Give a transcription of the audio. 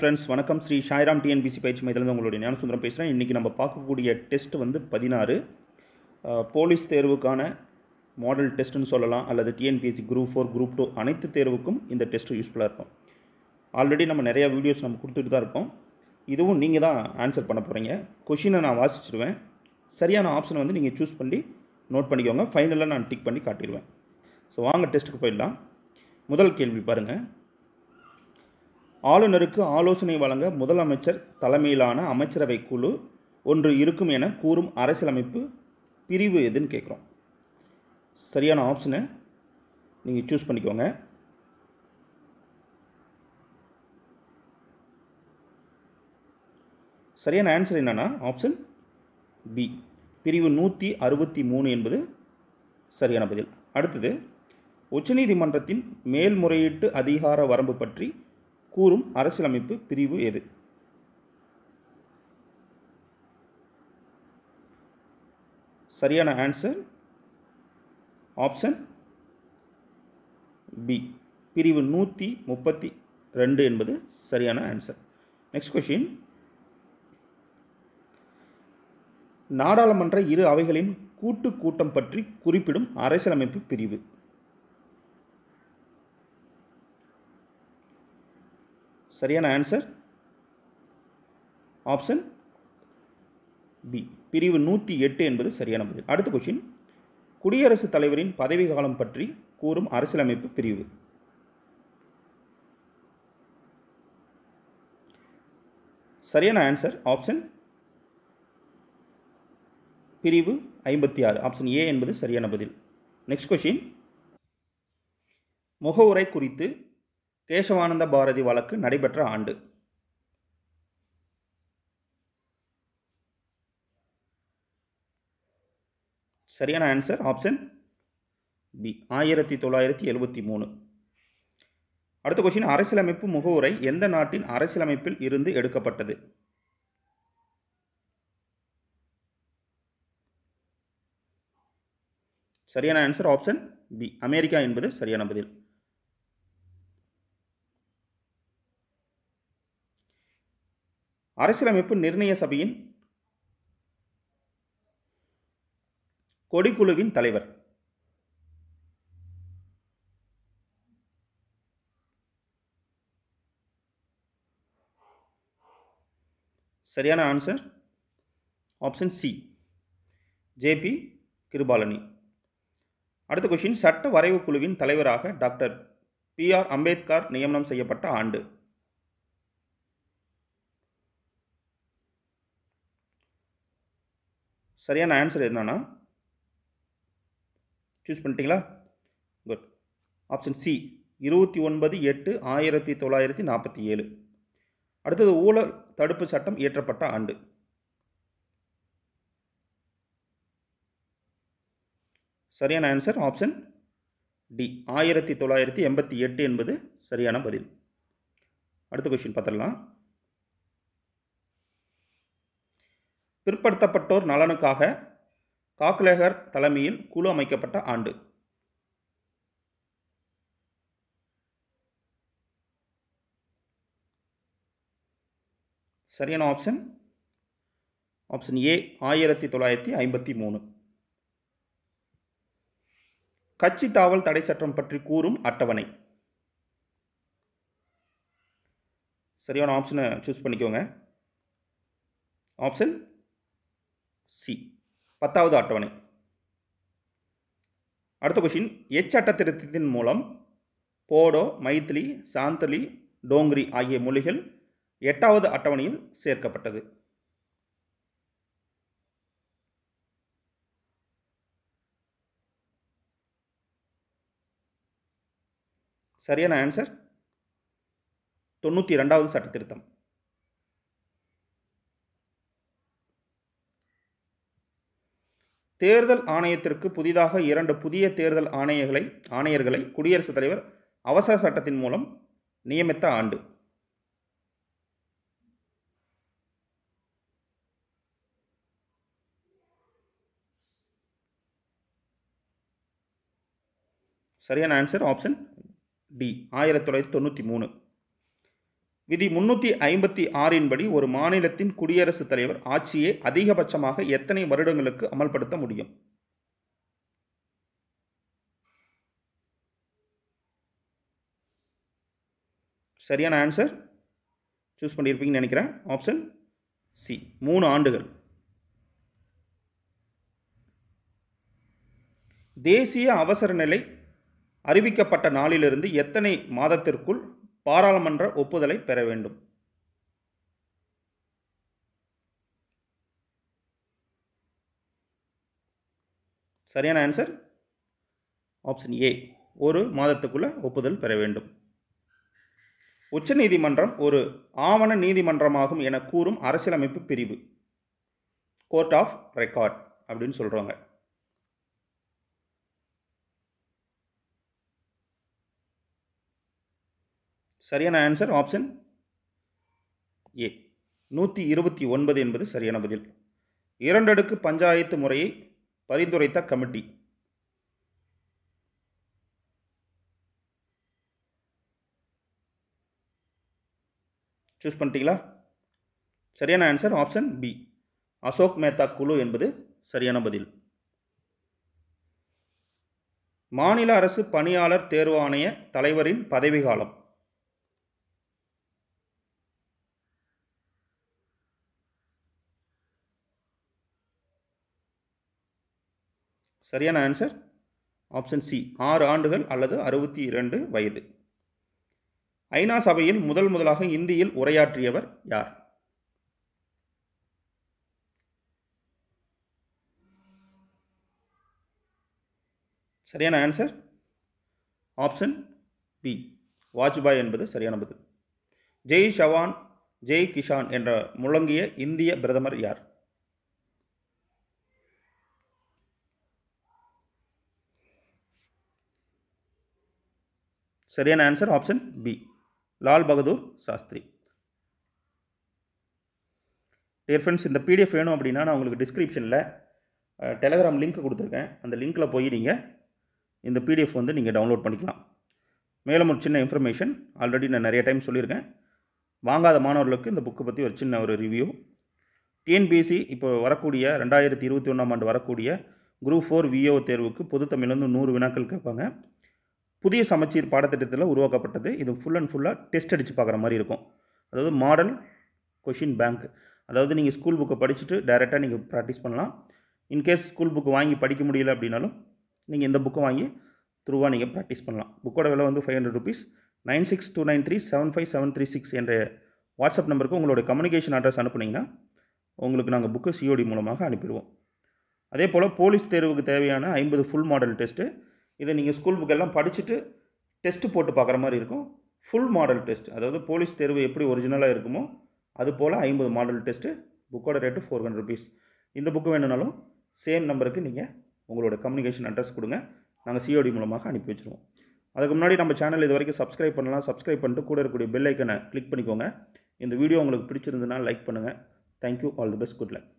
friends வணக்கம் Sri Sairam TNPSC பயிற்சி மையத்திலிருந்து உங்களுடைய ஞானசுந்தரம் பேசுகிறேன் இன்றைக்கி நம்ம பார்க்கக்கூடிய டெஸ்ட் வந்து பதினாறு போலீஸ் தேர்வுக்கான மாடல் டெஸ்ட்டுன்னு சொல்லலாம் அல்லது TNPSC group four group two அனைத்து தேர்வுக்கும் இந்த டெஸ்ட்டு யூஸ்ஃபுல்லாக இருக்கும் ஆல்ரெடி நம்ம நிறையா வீடியோஸ் நம்ம கொடுத்துட்டு தான் இருக்கோம் இதுவும் நீங்கள் தான் ஆன்சர் பண்ண போகிறீங்க கொஷினை நான் வாசிச்சிருவேன் சரியான ஆப்ஷனை வந்து நீங்கள் சூஸ் பண்ணி நோட் பண்ணிக்கோங்க ஃபைனலாக நான் டிக் பண்ணி காட்டிடுவேன் ஸோ வாங்க டெஸ்ட்டுக்கு போயிடலாம் முதல் கேள்வி பாருங்கள் ஆளுநருக்கு ஆலோசனை வழங்க முதலமைச்சர் தலைமையிலான அமைச்சரவை குழு ஒன்று இருக்கும் என கூறும் அரசியலமைப்பு பிரிவு எதுன்னு கேட்குறோம் சரியான ஆப்ஷனை நீங்கள் சூஸ் பண்ணிக்கோங்க சரியான ஆன்சர் என்னென்னா ஆப்ஷன் பி பிரிவு நூற்றி அறுபத்தி மூணு என்பது சரியான பதில் அடுத்தது உச்சநீதிமன்றத்தின் மேல்முறையீட்டு அதிகார வரம்பு பற்றி கூறும் அரசியலமைப்பு பிரிவு எது சரியான ஆன்சர் ஆப்ஷன் பி பிரிவு நூற்றி முப்பத்தி ரெண்டு என்பது சரியான ஆன்சர் நெக்ஸ்ட் கொஷின் நாடாளுமன்ற இரு அவைகளின் கூட்டு கூட்டம் பற்றி குறிப்பிடும் அரசியலமைப்பு பிரிவு சரியான ஆன்சர் ஆப்ஷன் பி பிரிவு நூற்றி எட்டு என்பது சரியான பதில் அடுத்த கொஷின் குடியரசுத் தலைவரின் பதவி காலம் பற்றி கூறும் அரசியலமைப்பு பிரிவு சரியான ஆன்சர் ஆப்ஷன் பிரிவு ஐம்பத்தி ஆறு ஆப்ஷன் ஏ என்பது சரியான பதில் நெக்ஸ்ட் கொஷின் முகவுரை குறித்து கேசவானந்த பாரதி வழக்கு நடைபெற்ற ஆண்டு சரியான ஆன்சர் ஆப்ஷன் பி ஆயிரத்தி தொள்ளாயிரத்தி எழுபத்தி மூணு அடுத்த கொஸ்டின் அரசியலமைப்பு முகவுரை எந்த நாட்டின் அரசியலமைப்பில் இருந்து எடுக்கப்பட்டது சரியான ஆன்சர் ஆப்ஷன் பி அமெரிக்கா என்பது சரியான பதில் அரசியலமைப்பு நிர்ணய சபையின் கொடிக்குழுவின் தலைவர் சரியான answer option C J B Kripalani அடுத்த கொஷின் சட்ட வரைவு குழுவின் தலைவராக டாக்டர் பி ஆர் அம்பேத்கர் நியமனம் செய்யப்பட்ட ஆண்டு சரியான ஆன்சர் என்னன்னா சூஸ் பண்ணிட்டீங்களா குட் ஆப்ஷன் சி இருபத்தி ஒன்பது எட்டு ஆயிரத்தி தொள்ளாயிரத்தி நாற்பத்தி ஏழு அடுத்தது ஊழல் தடுப்பு சட்டம் இயற்றப்பட்ட ஆண்டு சரியான ஆன்சர் ஆப்ஷன் டி ஆயிரத்தி தொள்ளாயிரத்தி எண்பத்தி எட்டு என்பது சரியான பதில் அடுத்த கொஷின் பார்த்துடலாம் பிற்படுத்தப்பட்டோர் நலனுக்காக காக்லேகர் தலைமையில் குழு அமைக்கப்பட்ட ஆண்டு சரியான ஆப்ஷன் ஆப்ஷன் ஏ ஆயிரத்தி தொள்ளாயிரத்தி ஐம்பத்தி மூணு கட்சி தாவல் தடை சட்டம் பற்றி கூறும் அட்டவணை சரியான ஆப்ஷனை சூஸ் பண்ணிக்கோங்க ஆப்ஷன் சி பத்தாவது அட்டவணை அடுத்த கொஷின் எச் அட்டத்திருத்தத்தின் மூலம் போடோ மைத்திலி சாந்தலி டோங்கிரி ஆகிய மொழிகள் எட்டாவது அட்டவணையில் சேர்க்கப்பட்டது சரியான ஆன்சர் தொண்ணூற்றி ரெண்டாவது சட்டத்திருத்தம் தேர்தல் ஆணையத்திற்கு புதிதாக இரண்டு புதிய தேர்தல் ஆணையர்களை ஆணையர்களை குடியரசுத் தலைவர் அவசர சட்டத்தின் மூலம் நியமித்த ஆண்டு சரியான ஆன்சர் ஆப்ஷன் டி ஆயிரத்தி தொள்ளாயிரத்தி தொண்ணூற்றி மூணு விதி முன்னூற்றி ஐம்பத்தி ஆறின்படி ஒரு மாநிலத்தின் குடியரசுத் தலைவர் ஆட்சியை அதிகபட்சமாக எத்தனை வருடங்களுக்கு அமல்படுத்த முடியும் சரியான ஆன்சர் சூஸ் பண்ணியிருப்பீங்கன்னு நினைக்கிறேன் ஆப்ஷன் சி மூணு ஆண்டுகள் தேசிய அவசர நிலை அறிவிக்கப்பட்ட நாளிலிருந்து எத்தனை மாதத்திற்குள் பாராளுமன்ற ஒப்புதலை பெற வேண்டும் சரியான ஆன்சர் ஆப்ஷன் ஏ ஒரு மாதத்துக்குள்ள ஒப்புதல் பெற வேண்டும் உச்சநீதிமன்றம் ஒரு ஆவண நீதிமன்றமாகும் என கூறும் அரசியலமைப்பு பிரிவு கோர்ட் ஆஃப் ரெக்கார்ட் அப்படின்னு சொல்கிறாங்க சரியான ஆன்சர் ஆப்ஷன் ஏ நூற்றி இருபத்தி ஒன்பது என்பது சரியான பதில் இரண்டடுக்கு பஞ்சாயத்து முறையை பரிந்துரைத்த கமிட்டி சூஸ் பண்ணிட்டீங்களா சரியான answer option B Ashok Mehta குழு என்பது சரியான பதில் மாநில அரசு பணியாளர் தேர்வாணைய தலைவரின் பதவிகாலம் சரியான ஆன்சர் ஆப்ஷன் சி ஆறு ஆண்டுகள் அல்லது அறுபத்தி இரண்டு வயது ஐநா சபையில் முதல் முதலாக இந்தியில் உரையாற்றியவர் யார் சரியான ஆன்சர் ஆப்ஷன் பி வாஜ்பாய் என்பது சரியான பதில் ஜெய் ஷவான் ஜெய் கிஷான் என்ற முழங்கிய இந்திய பிரதமர் யார் சரியான answer option B Lal Bahadur Shastri dear friends இந்த பிடிஎஃப் வேணும் அப்படின்னா நான் உங்களுக்கு டிஸ்கிரிப்ஷனில் டெலகிராம் லிங்க் கொடுத்துருக்கேன் அந்த லிங்க்கில் போய் நீங்கள் இந்த பிடிஎஃப் வந்து நீங்கள் டவுன்லோட் பண்ணிக்கலாம் மேலும் ஒரு சின்ன இன்ஃபர்மேஷன் ஆல்ரெடி நான் நிறைய டைம் சொல்லியிருக்கேன் வாங்காத மாணவர்களுக்கு இந்த புக்கை பற்றி ஒரு சின்ன ஒரு ரிவ்யூ டிஎன்பிஎஸ்சி இப்போ வரக்கூடிய ரெண்டாயிரத்தி இருபத்தி ஒன்றாம் ஆண்டு வரக்கூடிய குரூப் ஃபோர் விஓ தேர்வுக்கு பொது தமிழ்லேருந்து நூறு வினாக்கள் கேட்பாங்க புதிய சமச்சீர் பாடத்திட்டத்தில் உருவாக்கப்பட்டது இது ஃபுல் அண்ட் ஃபுல்லாக டெஸ்ட் அடித்து பார்க்குற மாதிரி இருக்கும் அதாவது மாடல் கொஷின் பேங்க் அதாவது நீங்கள் ஸ்கூல் புக்கை படிச்சுட்டு டைரெக்டாக நீங்கள் ப்ராக்டிஸ் பண்ணலாம் இன்கேஸ் ஸ்கூல் புக்கு வாங்கி படிக்க முடியல அப்படின்னாலும் நீங்கள் இந்த புக்கை வாங்கி த்ரூவாக நீங்கள் ப்ராக்டிஸ் பண்ணலாம் புக்கோட விலை வந்து five hundred rupees nine six two nine three seven five seven three six என்ற வாட்ஸ்அப் நம்பருக்கு உங்களோட கம்யூனிகேஷன் அட்ரஸ் அனுப்புனீங்கன்னா உங்களுக்கு நாங்கள் புக்கு சிஓடி மூலமாக அனுப்பிடுவோம் அதே போல் போலீஸ் தேர்வுக்கு தேவையான ஐம்பது ஃபுல் மாடல் டெஸ்ட்டு இதை நீங்கள் ஸ்கூல் புக்கெல்லாம் படிச்சுட்டு டெஸ்ட்டு போட்டு பார்க்குற மாதிரி இருக்கும் ஃபுல் மாடல் டெஸ்ட் அதாவது போலீஸ் தேர்வு எப்படி ஒரிஜினலாக இருக்குமோ அது போல் ஐம்பது மாடல் டெஸ்ட்டு புக்கோட ரேட்டு ஃபோர் ஹண்ட்ரட் ருபீஸ் இந்த புக்கு வேணுனாலும் சேம் நம்பருக்கு நீங்கள் உங்களோட கம்யூனிகேஷன் அட்ரஸ் கொடுங்க நாங்கள் சிஓடி மூலமாக அனுப்பி வச்சுருவோம் அதுக்கு முன்னாடி நம்ம சேனல் இது வரைக்கும் சப்ஸ்கிரைப் பண்ணலாம் சப்ஸ்கிரைப் பண்ணிட்டு கூட இருக்கக்கூடிய பெல் ஐக்கனை கிளிக் பண்ணிக்கோங்க இந்த வீடியோ உங்களுக்கு பிடிச்சிருந்ததுனால் லைக் பண்ணுங்கள் thank you all the best good luck